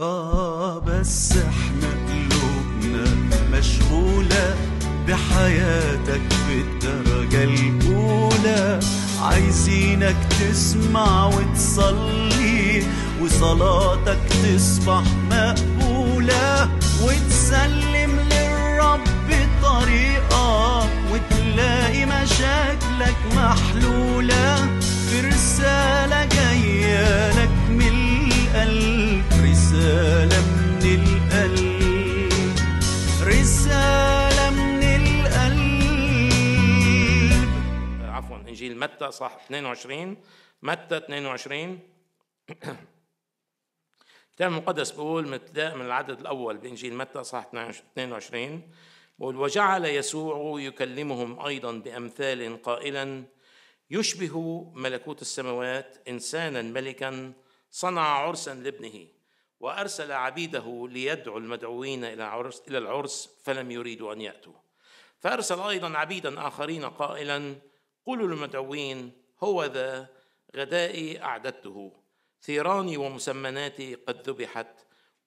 آه بس احنا قلوبنا مشغولة بحياتك بالدرجة الأولى عايزينك تسمع وتصلي وصلاتك تصبح مقبولة وتسلم للرب طريقة وتلاقي مشاكلك محلولة في رسالة جاية لك من القلب رسالة من القلب رسالة من القلب عفوا إنجيل متى صح 22 متى 22 الكتاب المقدس بيقول من العدد الأول بإنجيل متى صح 22 بيقول وجعل يسوع يكلمهم أيضا بأمثال قائلا يشبه ملكوت السماوات إنسانا ملكا صنع عرسا لابنه وأرسل عبيده ليدعو المدعوين إلى العرس, إلى العرس فلم يريدوا أن يأتوا فأرسل أيضا عبيدا آخرين قائلا قولوا للمدعوين هو ذا غدائي أعددته ثيراني ومسمناتي قد ذبحت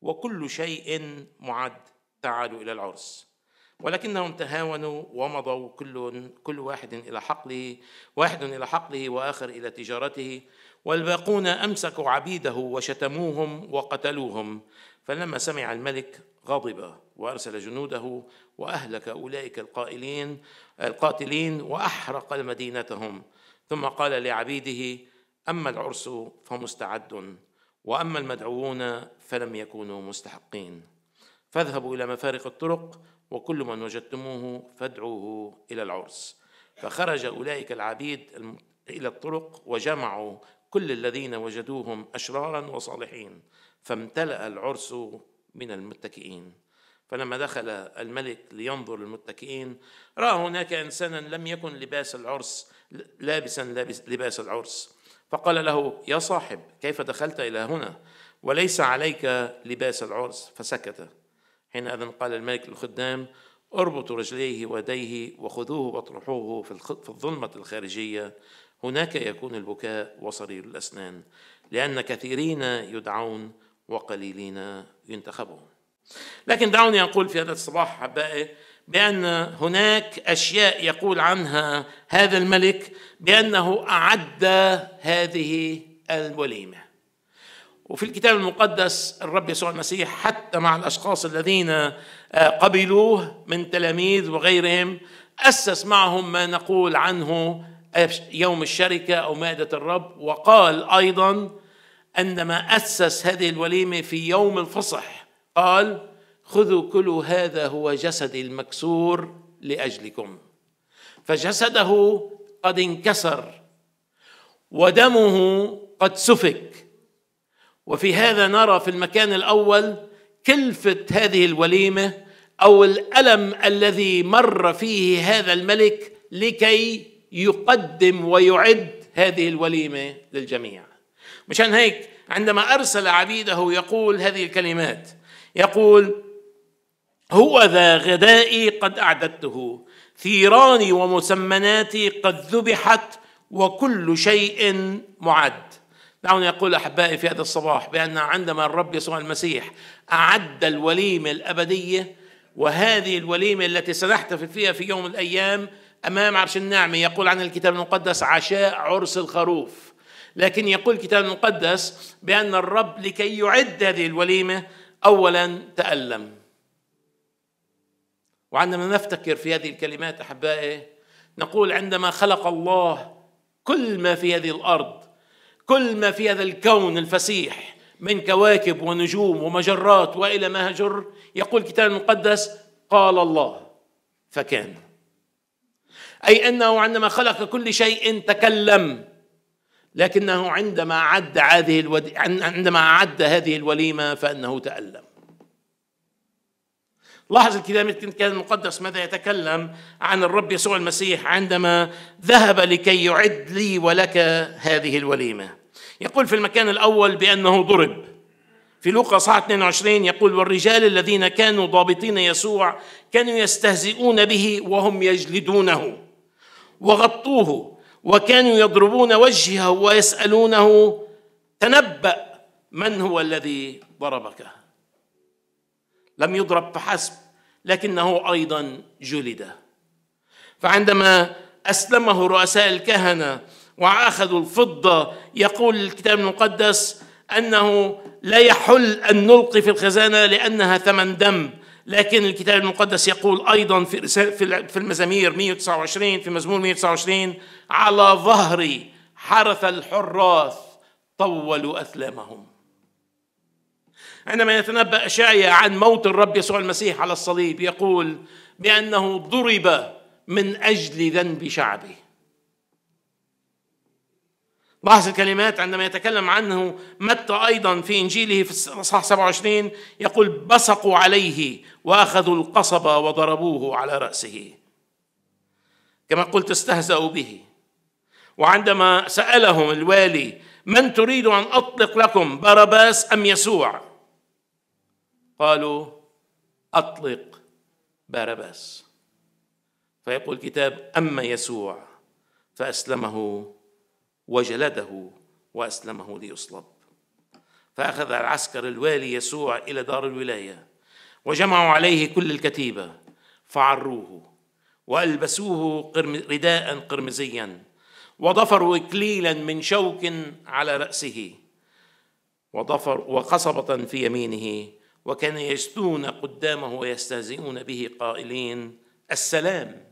وكل شيء معد تعالوا إلى العرس ولكنهم تهاونوا ومضوا كل كل واحد إلى حقله واحد إلى حقله وآخر إلى تجارته والباقون أمسكوا عبيده وشتموهم وقتلوهم فلما سمع الملك غضب وأرسل جنوده وأهلك أولئك القائلين القاتلين وأحرق مدينتهم ثم قال لعبيده أما العرس فمستعد وأما المدعوون فلم يكونوا مستحقين فاذهبوا إلى مفارق الطرق وكل من وجدتموه فادعوه إلى العرس فخرج أولئك العبيد إلى الطرق وجمعوا كل الذين وجدوهم أشرارا وصالحين فامتلأ العرس من المتكئين فلما دخل الملك لينظر المتكئين رأى هناك إنسانا لم يكن لباس العرس لابسا لابس لباس العرس فقال له يا صاحب كيف دخلت إلى هنا وليس عليك لباس العرس فسكت حينئذ قال الملك للخدام اربطوا رجليه ويديه وخذوه واطرحوه في الظلمة الخارجية هناك يكون البكاء وصرير الأسنان لأن كثيرين يدعون وقليلين ينتخبون لكن دعوني أقول في هذا الصباح أحبائي بأن هناك أشياء يقول عنها هذا الملك بأنه أعد هذه الوليمة وفي الكتاب المقدس الرب يسوع المسيح حتى مع الأشخاص الذين آه، قبلوه من تلاميذ وغيرهم أسس معهم ما نقول عنه يوم الشركة أو مائدة الرب وقال أيضا عندما أسس هذه الوليمة في يوم الفصح قال خذوا كلوا هذا هو جسدي المكسور لأجلكم فجسده قد انكسر ودمه قد سفك وفي هذا نرى في المكان الأول كلفة هذه الوليمة أو الألم الذي مر فيه هذا الملك لكي يقدم ويعد هذه الوليمه للجميع مشان هيك عندما ارسل عبيده يقول هذه الكلمات يقول هو ذا غدائي قد اعددته ثيراني ومسمناتي قد ذبحت وكل شيء معد دعونا نعم، نقول احبائي في هذا الصباح بان عندما الرب يسوع المسيح اعد الوليمه الابديه وهذه الوليمه التي سنحتفل فيها في يوم من الايام أمام عرش النعمة يقول عن الكتاب المقدس عشاء عرس الخروف لكن يقول الكتاب المقدس بأن الرب لكي يعد هذه الوليمة أولا تألم وعندما نفتكر في هذه الكلمات أحبائي نقول عندما خلق الله كل ما في هذه الأرض كل ما في هذا الكون الفسيح من كواكب ونجوم ومجرات وإلى ما هجر يقول الكتاب المقدس قال الله فكان أي أنه عندما خلق كل شيء تكلم لكنه عندما عد هذه الودي... عندما عد هذه الوليمة فإنه تألم لاحظ الكلام كان المقدس ماذا يتكلم عن الرب يسوع المسيح عندما ذهب لكي يعد لي ولك هذه الوليمة يقول في المكان الأول بأنه ضرب في لوقا صاع 22 يقول والرجال الذين كانوا ضابطين يسوع كانوا يستهزئون به وهم يجلدونه وغطوه وكانوا يضربون وجهه ويسألونه تنبأ من هو الذي ضربك لم يضرب فحسب لكنه أيضا جلد فعندما أسلمه رؤساء الكهنة وأخذوا الفضة يقول الكتاب المقدس أنه لا يحل أن نلقي في الخزانة لأنها ثمن دم لكن الكتاب المقدس يقول أيضا في في المزامير 129 في مزمور 129 على ظهري حرث الحراث طولوا أثلامهم عندما يتنبأ أشعيا عن موت الرب يسوع المسيح على الصليب يقول بأنه ضرب من أجل ذنب شعبه بعض الكلمات عندما يتكلم عنه متى أيضا في إنجيله في الإصحاح 27 يقول بصقوا عليه وأخذوا القصبة وضربوه على رأسه كما قلت استهزأوا به وعندما سألهم الوالي من تريد أن أطلق لكم باراباس أم يسوع قالوا أطلق باراباس فيقول الكتاب أما يسوع فأسلمه وجلده وأسلمه ليصلب فأخذ العسكر الوالي يسوع إلى دار الولاية وجمعوا عليه كل الكتيبة فعروه وألبسوه رداء قرمزيا وضفروا إكليلا من شوك على رأسه وضفر وقصبة في يمينه وكان يجثون قدامه ويستهزئون به قائلين السلام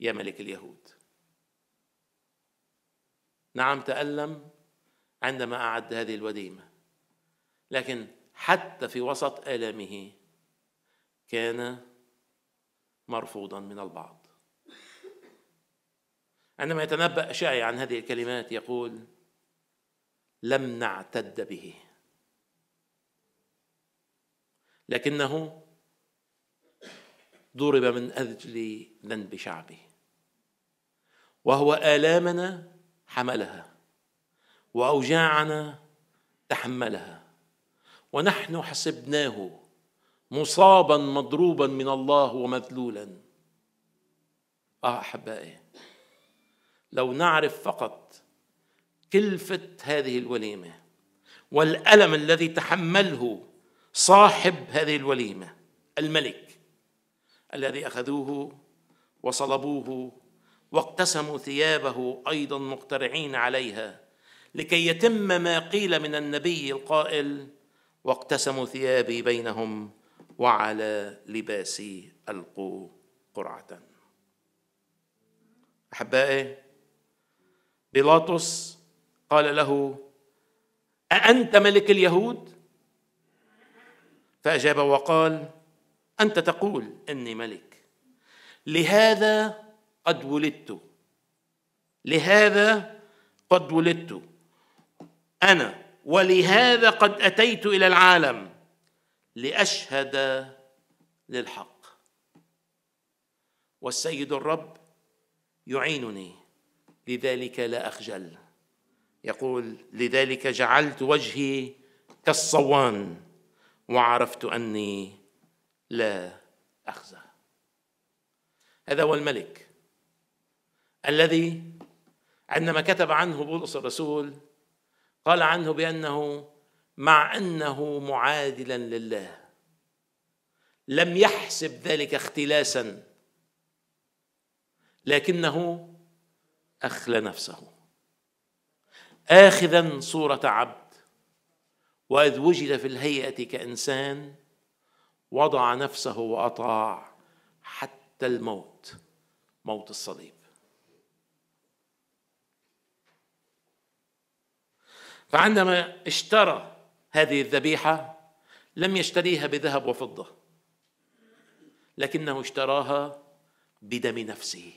يا ملك اليهود نعم تألم عندما أعد هذه الوديمة لكن حتى في وسط آلامه كان مرفوضا من البعض عندما يتنبأ شعي عن هذه الكلمات يقول لم نعتد به لكنه ضرب من أجل ذنب شعبه وهو آلامنا حملها واوجاعنا تحملها ونحن حسبناه مصابا مضروبا من الله ومذلولا اه احبائي لو نعرف فقط كلفه هذه الوليمه والالم الذي تحمله صاحب هذه الوليمه الملك الذي اخذوه وصلبوه واقتسموا ثيابه ايضا مقترعين عليها لكي يتم ما قيل من النبي القائل واقتسموا ثيابي بينهم وعلى لباسي القوا قرعه احبائي بيلاطس قال له اانت ملك اليهود فاجاب وقال انت تقول اني ملك لهذا قد ولدت لهذا قد ولدت انا ولهذا قد اتيت الى العالم لاشهد للحق والسيد الرب يعينني لذلك لا اخجل يقول لذلك جعلت وجهي كالصوان وعرفت اني لا اخزى هذا هو الملك الذي عندما كتب عنه بولس الرسول قال عنه بأنه مع أنه معادلا لله لم يحسب ذلك اختلاسا لكنه أخلى نفسه آخذا صورة عبد وإذ وجد في الهيئة كإنسان وضع نفسه وأطاع حتى الموت موت الصليب فعندما اشترى هذه الذبيحة لم يشتريها بذهب وفضة لكنه اشتراها بدم نفسه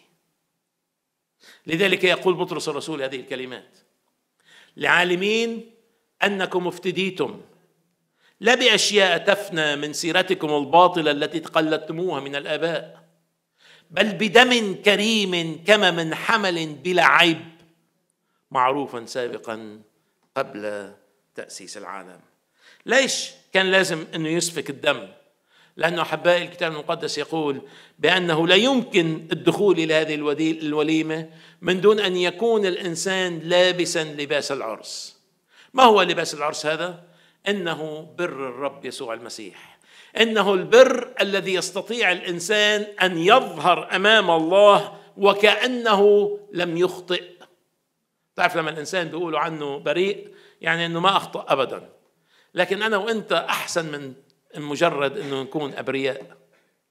لذلك يقول بطرس الرسول هذه الكلمات لعالمين انكم افتديتم لا باشياء تفنى من سيرتكم الباطله التي تقلدتموها من الاباء بل بدم كريم كما من حمل بلا عيب معروفا سابقا قبل تأسيس العالم ليش كان لازم أنه يسفك الدم لأنه أحباء الكتاب المقدس يقول بأنه لا يمكن الدخول إلى هذه الوليمة من دون أن يكون الإنسان لابسا لباس العرس ما هو لباس العرس هذا؟ إنه بر الرب يسوع المسيح إنه البر الذي يستطيع الإنسان أن يظهر أمام الله وكأنه لم يخطئ تعرف لما الانسان بيقولوا عنه بريء يعني انه ما اخطا ابدا لكن انا وانت احسن من مجرد انه نكون ابرياء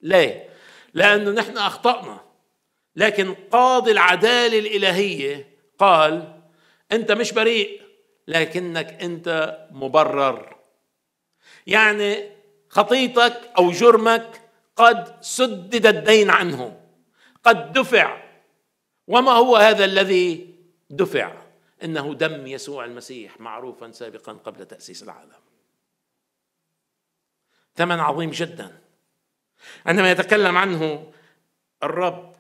ليه لانه نحن اخطانا لكن قاضي العداله الالهيه قال انت مش بريء لكنك انت مبرر يعني خطيتك او جرمك قد سدد الدين عنه قد دفع وما هو هذا الذي دفع انه دم يسوع المسيح معروفا سابقا قبل تاسيس العالم ثمن عظيم جدا عندما يتكلم عنه الرب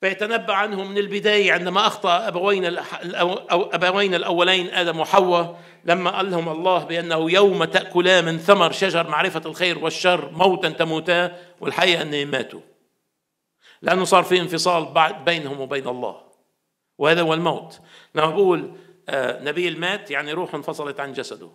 فيتنبأ عنه من البداية عندما أخطأ أبوين أبوين الأولين آدم وحواء لما قال لهم الله بأنه يوم تأكلا من ثمر شجر معرفة الخير والشر موتا تموتا والحقيقة أنهم ماتوا لأنه صار في انفصال بينهم وبين الله وهذا هو الموت لما بقول آه، نبي مات يعني روح انفصلت عن جسده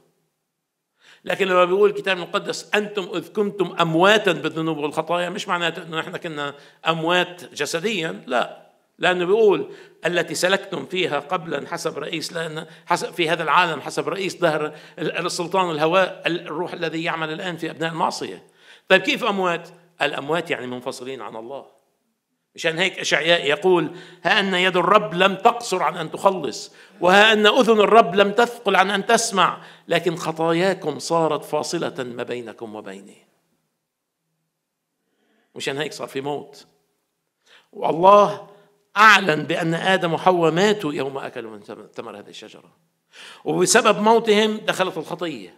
لكن لما بيقول الكتاب المقدس انتم اذ كنتم امواتا بالذنوب والخطايا مش معناته انه احنا كنا اموات جسديا لا لانه بيقول التي سلكتم فيها قبلا حسب رئيس لان حسب في هذا العالم حسب رئيس ظهر السلطان الهواء الروح الذي يعمل الان في ابناء المعصيه طيب كيف اموات الاموات يعني منفصلين عن الله مشان هيك اشعياء يقول ها ان يد الرب لم تقصر عن ان تخلص وها ان اذن الرب لم تثقل عن ان تسمع لكن خطاياكم صارت فاصله ما بينكم وبيني مشان هيك صار في موت والله اعلن بان ادم وحواء ماتوا يوم اكلوا من ثمر هذه الشجره وبسبب موتهم دخلت الخطيه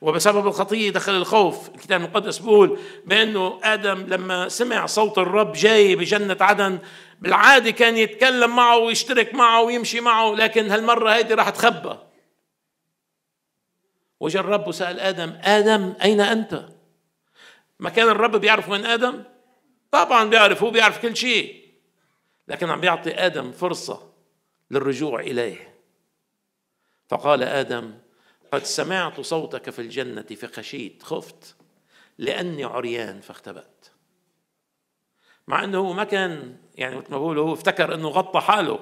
وبسبب الخطيه دخل الخوف الكتاب المقدس بيقول بانه ادم لما سمع صوت الرب جاي بجنه عدن بالعاده كان يتكلم معه ويشترك معه ويمشي معه لكن هالمره هيدي راح تخبى وجا الرب وسال ادم ادم اين انت ما كان الرب بيعرف وين ادم طبعا بيعرف هو بيعرف كل شيء لكن عم بيعطي ادم فرصه للرجوع اليه فقال ادم قد سمعت صوتك في الجنة فخشيت خفت لأني عريان فاختبأت مع أنه ما كان يعني مثل ما بقول هو افتكر أنه غطى حاله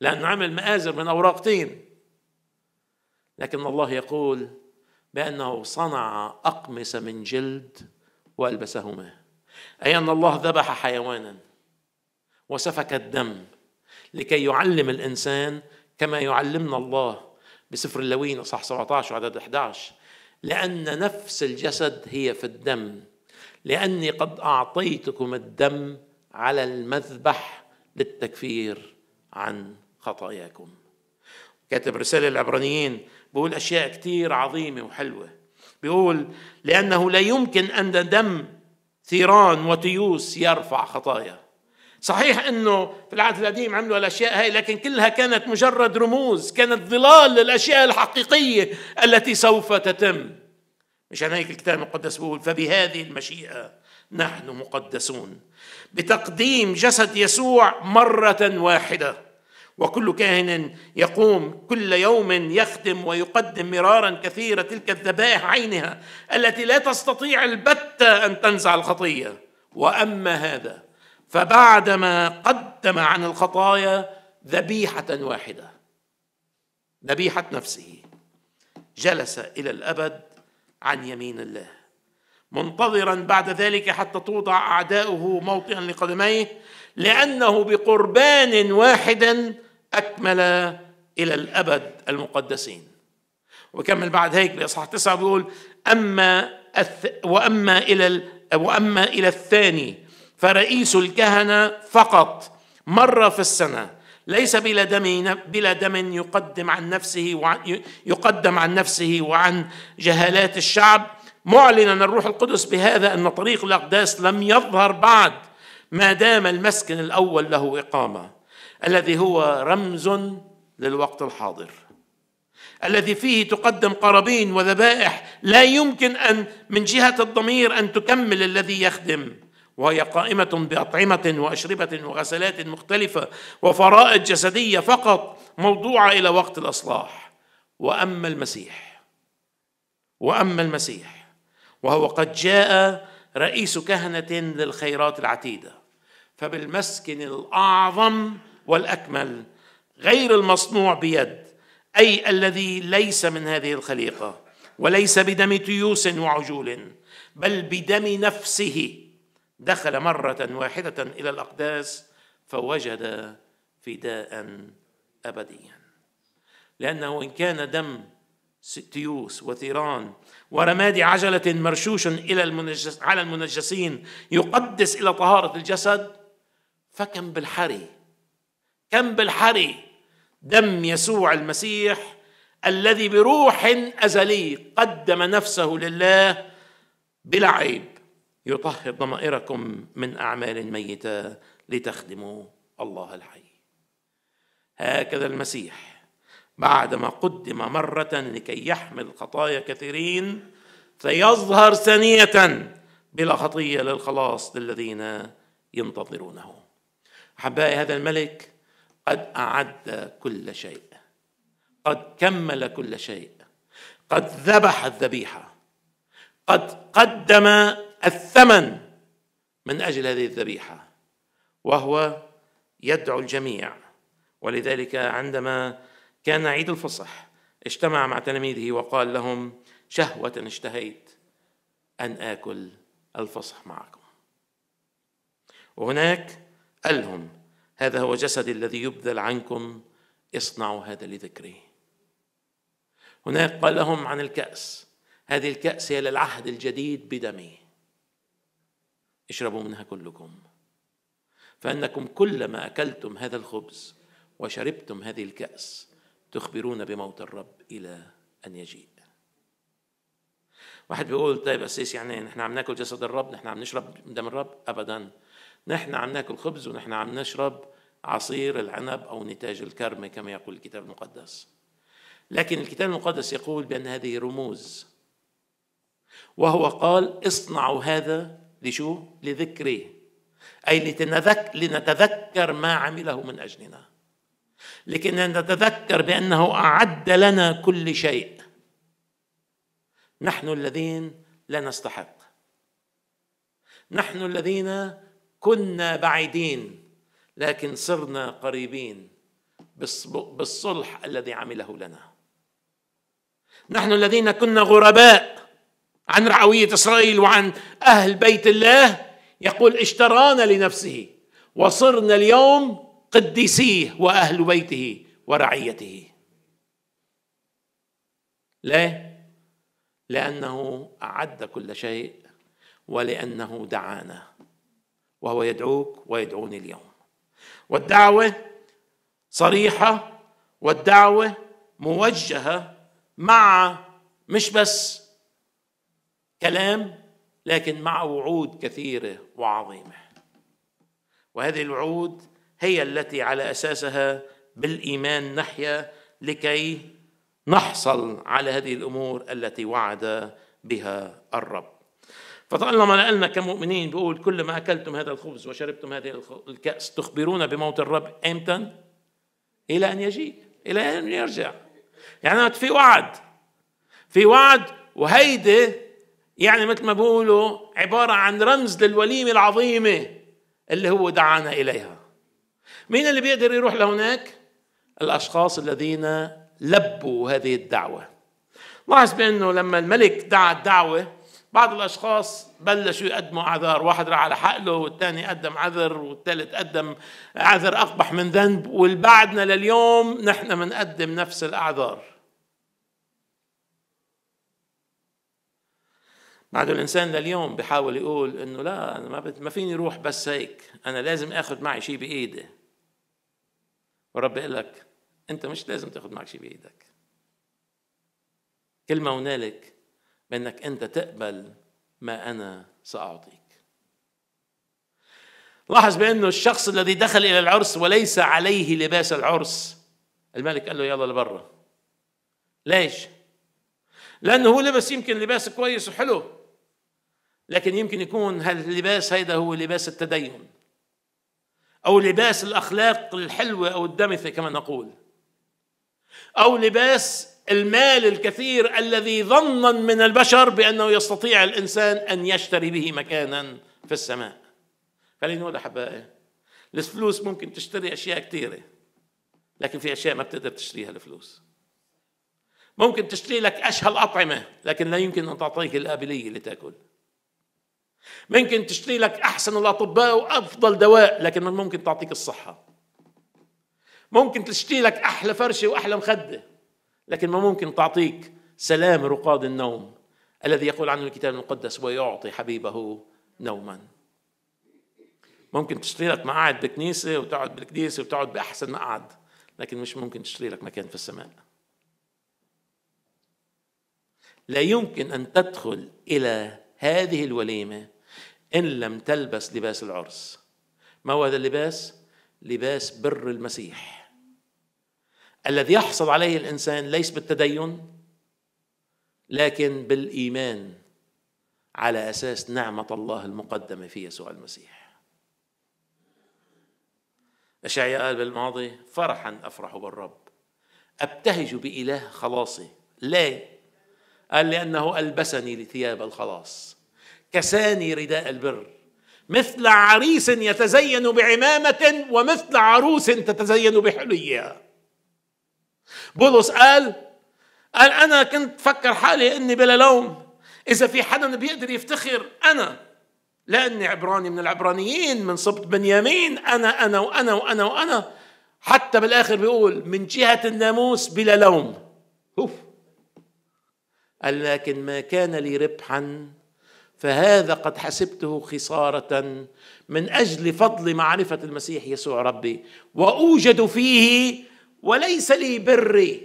لأنه عمل مآزر من أوراق طين لكن الله يقول بأنه صنع أقمصة من جلد وألبسهما أي أن الله ذبح حيوانا وسفك الدم لكي يعلم الإنسان كما يعلمنا الله بسفر اللوين صح 17 وعدد 11 لأن نفس الجسد هي في الدم لأني قد أعطيتكم الدم على المذبح للتكفير عن خطاياكم كاتب رسالة العبرانيين بيقول أشياء كثير عظيمة وحلوة بيقول لأنه لا يمكن أن دم ثيران وتيوس يرفع خطايا صحيح انه في العهد القديم عملوا الاشياء هاي لكن كلها كانت مجرد رموز كانت ظلال للاشياء الحقيقيه التي سوف تتم مشان هيك الكتاب المقدس بيقول فبهذه المشيئه نحن مقدسون بتقديم جسد يسوع مره واحده وكل كاهن يقوم كل يوم يخدم ويقدم مرارا كثيرة تلك الذبائح عينها التي لا تستطيع البتة أن تنزع الخطية وأما هذا فبعدما قدم عن الخطايا ذبيحه واحده ذبيحه نفسه جلس الى الابد عن يمين الله منتظرا بعد ذلك حتى توضع اعداؤه موطئا لقدميه لانه بقربان واحد اكمل الى الابد المقدسين وكمل بعد هيك باصحاح تسعه بيقول اما واما الى واما الى الثاني فرئيس الكهنة فقط مرة في السنة ليس بلا دم بلا دم يقدم عن نفسه وعن يقدم عن نفسه وعن جهالات الشعب معلنا الروح القدس بهذا ان طريق الاقداس لم يظهر بعد ما دام المسكن الاول له اقامه الذي هو رمز للوقت الحاضر الذي فيه تقدم قرابين وذبائح لا يمكن ان من جهه الضمير ان تكمل الذي يخدم وهي قائمة بأطعمة وأشربة وغسلات مختلفة وفرائض جسدية فقط موضوعة إلى وقت الإصلاح وأما المسيح وأما المسيح وهو قد جاء رئيس كهنة للخيرات العتيدة فبالمسكن الأعظم والأكمل غير المصنوع بيد أي الذي ليس من هذه الخليقة وليس بدم تيوس وعجول بل بدم نفسه دخل مرة واحدة إلى الأقداس فوجد فداء أبديا لأنه إن كان دم ستيوس وثيران ورماد عجلة مرشوش إلى المنجس على المنجسين يقدس إلى طهارة الجسد فكم بالحري كم بالحري دم يسوع المسيح الذي بروح أزلي قدم نفسه لله بلا عيب يطهر ضمائركم من أعمال ميتة لتخدموا الله الحي هكذا المسيح بعدما قدم مرة لكي يحمل خطايا كثيرين سيظهر ثانية بلا خطية للخلاص للذين ينتظرونه أحبائي هذا الملك قد أعد كل شيء قد كمل كل شيء قد ذبح الذبيحة قد قدم الثمن من اجل هذه الذبيحه وهو يدعو الجميع ولذلك عندما كان عيد الفصح اجتمع مع تلاميذه وقال لهم شهوه اشتهيت ان اكل الفصح معكم وهناك قال لهم هذا هو جسدي الذي يبذل عنكم اصنعوا هذا لذكري هناك قال لهم عن الكأس هذه الكأس هي للعهد الجديد بدمي اشربوا منها كلكم فانكم كلما اكلتم هذا الخبز وشربتم هذه الكاس تخبرون بموت الرب الى ان يجيء واحد بيقول طيب اساس يعني نحن عم ناكل جسد الرب نحن عم نشرب دم الرب ابدا نحن عم ناكل خبز ونحن عم نشرب عصير العنب او نتاج الكرمه كما يقول الكتاب المقدس لكن الكتاب المقدس يقول بان هذه رموز وهو قال اصنعوا هذا لشو؟ لذكره أي لنتذكر ما عمله من أجلنا لكن نتذكر بأنه أعد لنا كل شيء نحن الذين لا نستحق نحن الذين كنا بعيدين لكن صرنا قريبين بالصلح الذي عمله لنا نحن الذين كنا غرباء عن رعوية إسرائيل وعن أهل بيت الله يقول اشترانا لنفسه وصرنا اليوم قديسيه وأهل بيته ورعيته لا لأنه أعد كل شيء ولأنه دعانا وهو يدعوك ويدعوني اليوم والدعوة صريحة والدعوة موجهة مع مش بس كلام لكن مع وعود كثيره وعظيمه وهذه الوعود هي التي على اساسها بالايمان نحيا لكي نحصل على هذه الامور التي وعد بها الرب فطالما نقلنا كمؤمنين بيقول كل ما اكلتم هذا الخبز وشربتم هذه الكاس تخبرون بموت الرب امتى الى ان يجيء الى ان يرجع يعني في وعد في وعد وهيدي يعني مثل ما بقولوا عبارة عن رمز للوليمة العظيمة اللي هو دعانا إليها مين اللي بيقدر يروح لهناك؟ الأشخاص الذين لبوا هذه الدعوة لاحظ بأنه لما الملك دعا الدعوة بعض الاشخاص بلشوا يقدموا اعذار واحد راح على حقله والثاني قدم عذر والثالث قدم عذر اقبح من ذنب والبعدنا لليوم نحن بنقدم نفس الاعذار بعده الانسان لليوم بحاول يقول انه لا انا ما, ما فيني روح بس هيك انا لازم اخذ معي شيء بايدي والرب يقول لك انت مش لازم تاخذ معك شيء بايدك كل ما هنالك بانك انت تقبل ما انا ساعطيك لاحظ بانه الشخص الذي دخل الى العرس وليس عليه لباس العرس الملك قال له يلا لبرا ليش لانه هو لبس يمكن لباس كويس وحلو لكن يمكن يكون هاللباس هيدا هو لباس التدين أو لباس الأخلاق الحلوة أو الدمثة كما نقول أو لباس المال الكثير الذي ظنا من البشر بأنه يستطيع الإنسان أن يشتري به مكانا في السماء خليني أقول أحبائي الفلوس ممكن تشتري أشياء كثيرة لكن في أشياء ما بتقدر تشتريها الفلوس ممكن تشتري لك أشهى الأطعمة لكن لا يمكن أن تعطيك القابلية لتأكل ممكن تشتري لك احسن الاطباء وافضل دواء لكن ممكن تعطيك الصحه ممكن تشتري لك احلى فرشه واحلى مخده لكن ما ممكن تعطيك سلام رقاد النوم الذي يقول عنه الكتاب المقدس ويعطي حبيبه نوما ممكن تشتري لك مقعد بكنيسه وتقعد بالكنيسه وتقعد باحسن مقعد لكن مش ممكن تشتري لك مكان في السماء لا يمكن ان تدخل الى هذه الوليمة إن لم تلبس لباس العرس ما هو هذا اللباس؟ لباس بر المسيح الذي يحصل عليه الإنسان ليس بالتدين لكن بالإيمان على أساس نعمة الله المقدمة في يسوع المسيح أشعياء قال بالماضي فرحا أفرح بالرب أبتهج بإله خلاصي لا قال لأنه ألبسني لثياب الخلاص كساني رداء البر مثل عريس يتزين بعمامة ومثل عروس تتزين بحليها بولس قال قال أنا كنت فكر حالي إني بلا لوم إذا في حدا بيقدر يفتخر أنا لأني عبراني من العبرانيين من سبط بنيامين أنا أنا وأنا وأنا وأنا حتى بالآخر بيقول من جهة الناموس بلا لوم أوف. قال لكن ما كان لي ربحا فهذا قد حسبته خسارة من أجل فضل معرفة المسيح يسوع ربي وأوجد فيه وليس لي بري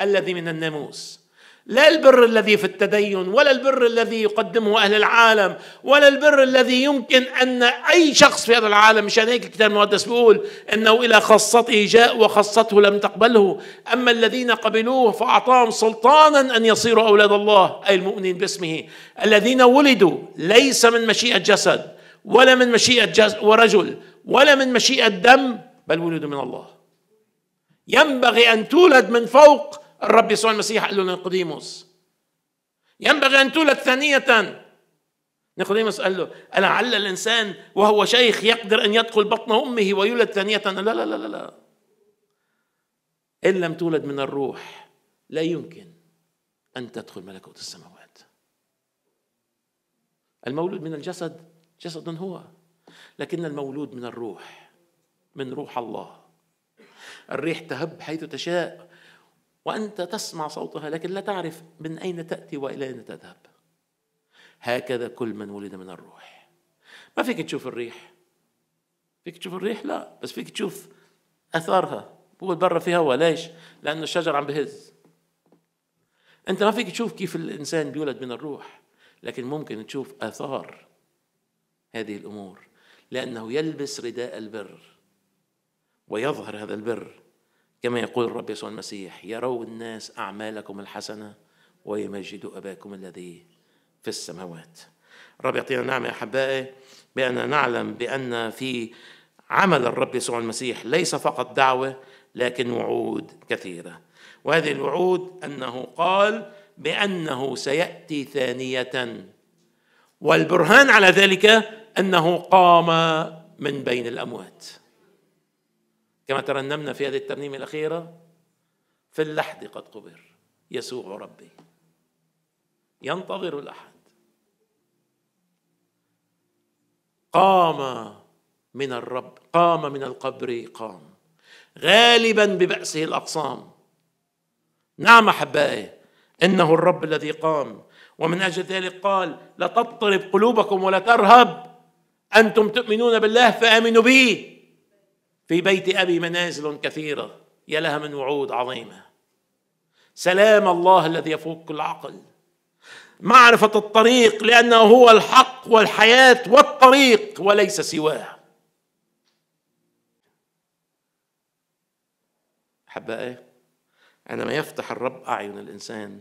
الذي من الناموس لا البر الذي في التدين ولا البر الذي يقدمه اهل العالم ولا البر الذي يمكن ان اي شخص في هذا العالم مشان هيك الكتاب المقدس بيقول انه الى خاصته جاء وخاصته لم تقبله اما الذين قبلوه فاعطاهم سلطانا ان يصيروا اولاد الله اي المؤمنين باسمه الذين ولدوا ليس من مشيئه جسد ولا من مشيئه جسد ورجل ولا من مشيئه دم بل ولدوا من الله ينبغي ان تولد من فوق الرب يسوع المسيح قال له نيقوديموس ينبغي أن تولد ثانية نيقوديموس قال له ألعل الإنسان وهو شيخ يقدر أن يدخل بطن أمه ويولد ثانية لا لا لا لا إن لم تولد من الروح لا يمكن أن تدخل ملكوت السماوات المولود من الجسد جسد هو لكن المولود من الروح من روح الله الريح تهب حيث تشاء وأنت تسمع صوتها لكن لا تعرف من أين تأتي وإلى أين تذهب هكذا كل من ولد من الروح ما فيك تشوف الريح فيك تشوف الريح لا بس فيك تشوف أثارها بقول برا في هواء ليش لأن الشجر عم بهز أنت ما فيك تشوف كيف الإنسان بيولد من الروح لكن ممكن تشوف آثار هذه الأمور لأنه يلبس رداء البر ويظهر هذا البر كما يقول الرب يسوع المسيح يروا الناس أعمالكم الحسنة ويمجدوا أباكم الذي في السماوات الرب يعطينا نعمة يا أحبائي بأن نعلم بأن في عمل الرب يسوع المسيح ليس فقط دعوة لكن وعود كثيرة وهذه الوعود أنه قال بأنه سيأتي ثانية والبرهان على ذلك أنه قام من بين الأموات كما ترنمنا في هذه الترنيمة الأخيرة في اللحد قد قبر يسوع ربي ينتظر الأحد قام من الرب قام من القبر قام غالبا ببأسه الأقصام نعم أحبائي إنه الرب الذي قام ومن أجل ذلك قال لا تضطرب قلوبكم ولا ترهب أنتم تؤمنون بالله فآمنوا به في بيت ابي منازل كثيره يا لها من وعود عظيمه سلام الله الذي يفوق كل عقل معرفه الطريق لانه هو الحق والحياه والطريق وليس سواه احبائي عندما يفتح الرب اعين الانسان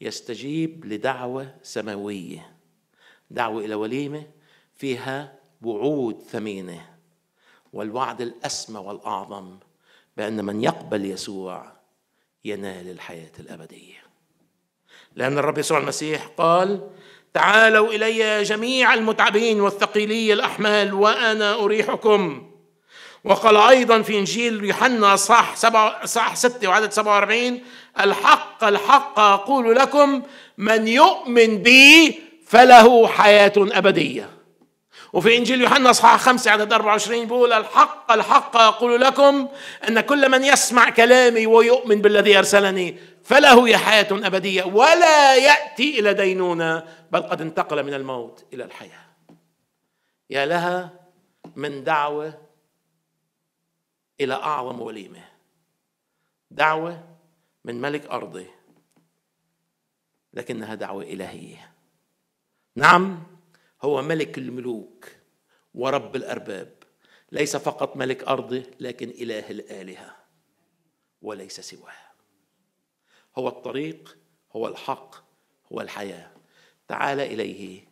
يستجيب لدعوه سماويه دعوه الى وليمه فيها وعود ثمينه والوعد الاسمى والاعظم بان من يقبل يسوع ينال الحياه الابديه لان الرب يسوع المسيح قال تعالوا الي جميع المتعبين والثقيلي الاحمال وانا اريحكم وقال ايضا في انجيل يوحنا صح سبعة صح 6 وعدد 47 الحق الحق اقول لكم من يؤمن بي فله حياه ابديه وفي إنجيل يوحنا أصحاح 5 عدد 24 بيقول الحق الحق أقول لكم أن كل من يسمع كلامي ويؤمن بالذي أرسلني فله حياة أبدية ولا يأتي إلى دينونة بل قد انتقل من الموت إلى الحياة يا لها من دعوة إلى أعظم وليمة دعوة من ملك ارضي لكنها دعوة إلهية نعم هو ملك الملوك ورب الأرباب ليس فقط ملك أرضه لكن إله الآلهة وليس سواه هو الطريق هو الحق هو الحياة تعال إليه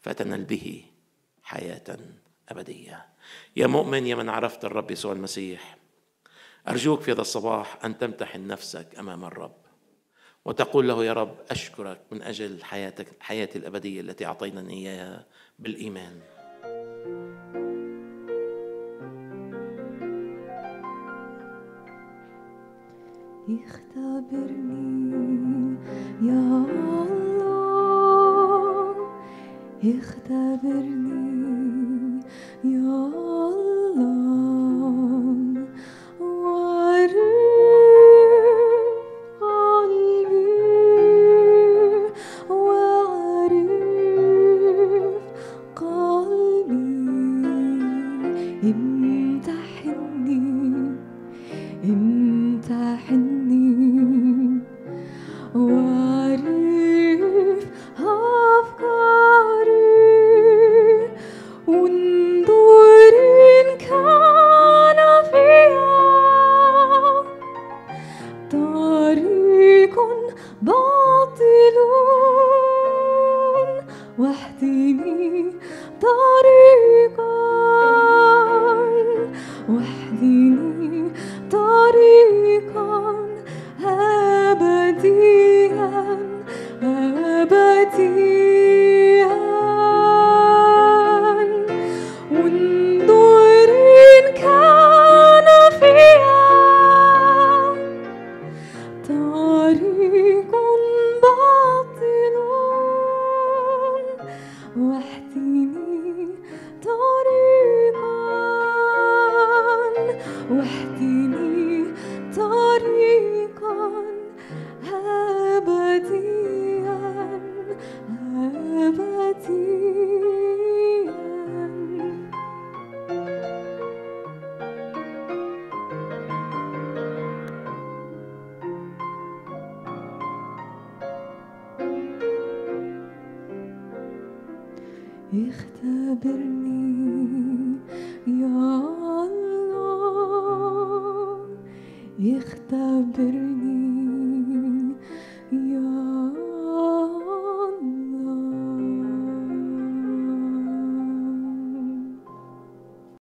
فتنل به حياة أبدية يا مؤمن يا من عرفت الرب يسوع المسيح أرجوك في هذا الصباح أن تمتحن نفسك أمام الرب وتقول له يا رب أشكرك من أجل حياتك حياتي الأبدية التي أعطيتني إياها بالإيمان اختبرني يا الله اختبرني im